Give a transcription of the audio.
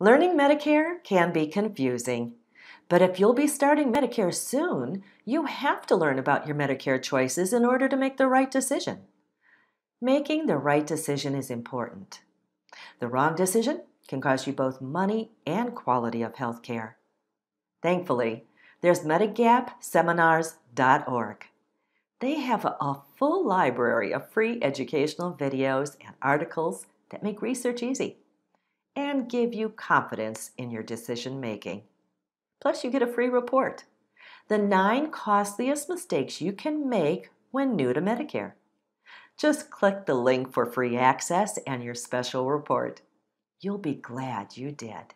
Learning Medicare can be confusing, but if you'll be starting Medicare soon, you have to learn about your Medicare choices in order to make the right decision. Making the right decision is important. The wrong decision can cost you both money and quality of health care. Thankfully, there's medigapseminars.org. They have a full library of free educational videos and articles that make research easy and give you confidence in your decision making. Plus, you get a free report the nine costliest mistakes you can make when new to Medicare. Just click the link for free access and your special report. You'll be glad you did.